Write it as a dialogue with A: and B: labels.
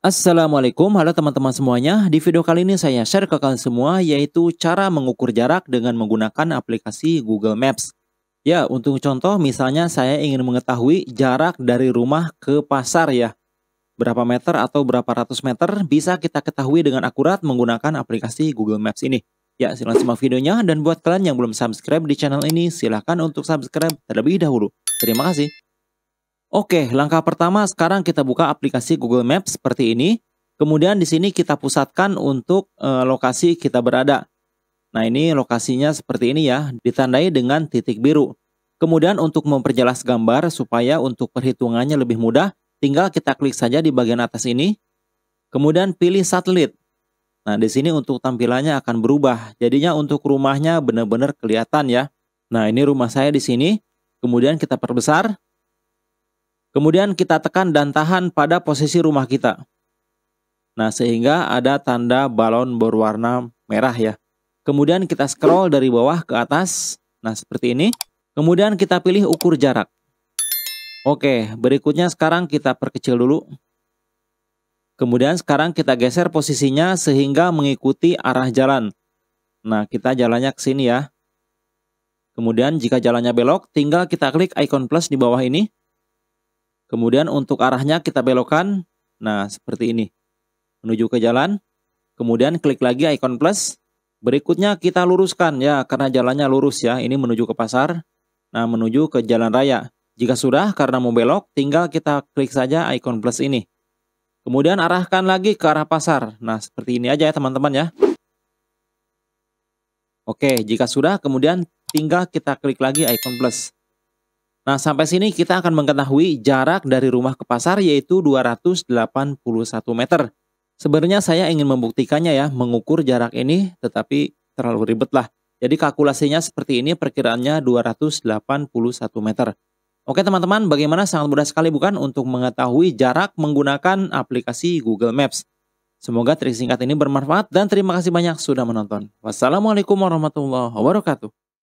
A: Assalamualaikum, halo teman-teman semuanya. Di video kali ini saya share ke kalian semua yaitu cara mengukur jarak dengan menggunakan aplikasi Google Maps. Ya, untuk contoh misalnya saya ingin mengetahui jarak dari rumah ke pasar ya. Berapa meter atau berapa ratus meter bisa kita ketahui dengan akurat menggunakan aplikasi Google Maps ini. Ya, silahkan simak videonya dan buat kalian yang belum subscribe di channel ini silahkan untuk subscribe terlebih dahulu. Terima kasih. Oke, langkah pertama sekarang kita buka aplikasi Google Maps seperti ini. Kemudian di sini kita pusatkan untuk e, lokasi kita berada. Nah, ini lokasinya seperti ini ya, ditandai dengan titik biru. Kemudian untuk memperjelas gambar supaya untuk perhitungannya lebih mudah, tinggal kita klik saja di bagian atas ini. Kemudian pilih satelit. Nah, di sini untuk tampilannya akan berubah. Jadinya untuk rumahnya benar-benar kelihatan ya. Nah, ini rumah saya di sini. Kemudian kita perbesar Kemudian kita tekan dan tahan pada posisi rumah kita. Nah, sehingga ada tanda balon berwarna merah ya. Kemudian kita scroll dari bawah ke atas. Nah, seperti ini. Kemudian kita pilih ukur jarak. Oke, berikutnya sekarang kita perkecil dulu. Kemudian sekarang kita geser posisinya sehingga mengikuti arah jalan. Nah, kita jalannya ke sini ya. Kemudian jika jalannya belok, tinggal kita klik icon plus di bawah ini. Kemudian untuk arahnya kita belokkan. Nah, seperti ini. Menuju ke jalan. Kemudian klik lagi icon plus. Berikutnya kita luruskan ya, karena jalannya lurus ya. Ini menuju ke pasar. Nah, menuju ke jalan raya. Jika sudah, karena mau belok, tinggal kita klik saja icon plus ini. Kemudian arahkan lagi ke arah pasar. Nah, seperti ini aja ya teman-teman ya. Oke, jika sudah, kemudian tinggal kita klik lagi icon plus. Nah, sampai sini kita akan mengetahui jarak dari rumah ke pasar yaitu 281 meter. Sebenarnya saya ingin membuktikannya ya, mengukur jarak ini tetapi terlalu ribet lah. Jadi kalkulasinya seperti ini perkiraannya 281 meter. Oke teman-teman, bagaimana sangat mudah sekali bukan untuk mengetahui jarak menggunakan aplikasi Google Maps. Semoga trik singkat ini bermanfaat dan terima kasih banyak sudah menonton. Wassalamualaikum warahmatullahi wabarakatuh.